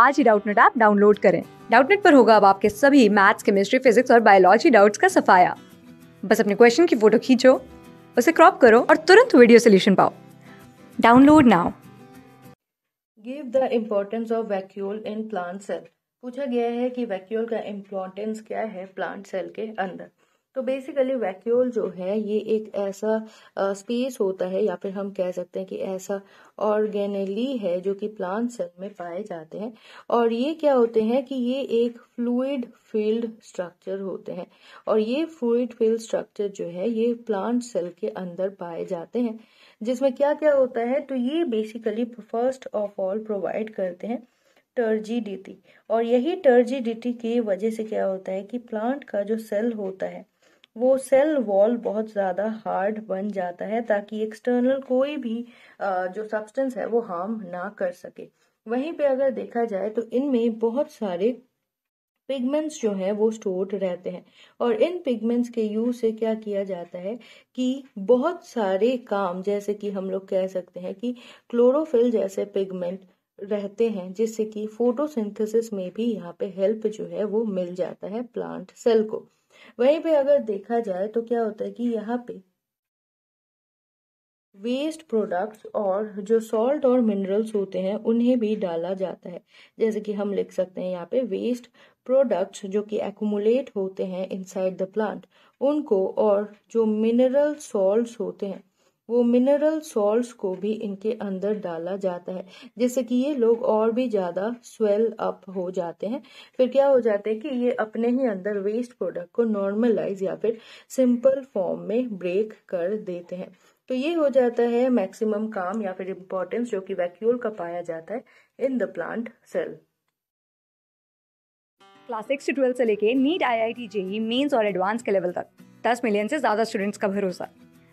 आज ही Doubtnut app download करें डाउटनेट पर होगा अब आपके सभी मैथ्स केमिस्ट्री फिजिक्स और बायोलॉजी डाउट्स का सफाया बस अपने क्वेश्चन की फोटो खींचो उसे क्रॉप करो और तुरंत वीडियो सोल्यूशन पाओ download now give the importance of vacuole in plant cell पूछा गया है कि वैक्यूल का इम्पोर्टेंस क्या है प्लांट सेल के अंदर तो बेसिकली वैक्यूल जो है ये एक ऐसा स्पेस होता है या फिर हम कह सकते हैं कि ऐसा ऑर्गेनली है जो कि प्लांट सेल में पाए जाते हैं और ये क्या होते हैं कि ये एक फ्लूड फील्ड स्ट्रक्चर होते हैं और ये फ्लूड फील्ड स्ट्रक्चर जो है ये प्लांट सेल के अंदर पाए जाते हैं जिसमें क्या क्या होता है तो ये basically first of all provide करते हैं टर्जिडिटी और यही टर्जिडिटी की वजह से क्या होता है कि प्लांट का जो सेल होता है वो सेल वॉल बहुत ज़्यादा हार्ड बन जाता है ताकि एक्सटर्नल कोई भी जो सब्सटेंस है वो हार्म ना कर सके वहीं पे अगर देखा जाए तो इनमें बहुत सारे पिगमेंट्स जो है वो स्टोर्ड रहते हैं और इन पिगमेंट्स के यूज से क्या किया जाता है कि बहुत सारे काम जैसे कि हम लोग कह सकते हैं कि क्लोरोफिल जैसे पिगमेंट रहते हैं जिससे कि फोटोसिंथेसिस में भी यहाँ पे हेल्प जो है वो मिल जाता है प्लांट सेल को वहीं पे अगर देखा जाए तो क्या होता है कि यहाँ पे वेस्ट प्रोडक्ट्स और जो सॉल्ट और मिनरल्स होते हैं उन्हें भी डाला जाता है जैसे कि हम लिख सकते हैं यहाँ पे वेस्ट प्रोडक्ट्स जो कि एकुमुलेट होते हैं इनसाइड द प्लांट उनको और जो मिनरल सॉल्ट होते हैं वो मिनरल सॉल्ट को भी इनके अंदर डाला जाता है जिससे कि ये लोग और भी ज़्यादा स्वेल अप हो जाते हैं फिर क्या हो जाते हैं कि ये अपने ही अंदर वेस्ट प्रोडक्ट को नॉर्मलाइज या फिर सिंपल फॉर्म में ब्रेक कर देते हैं तो ये हो जाता है मैक्सिमम काम या फिर इम्पोर्टेंस जो कि वैक्यूल का पाया जाता है in the plant cell class six से ट्वेल्थ से लेके NEET I I T JEE mains और एडवांस के लेवल तक दस मिलियन से ज़्यादा स्टूडेंट्स का भरोसा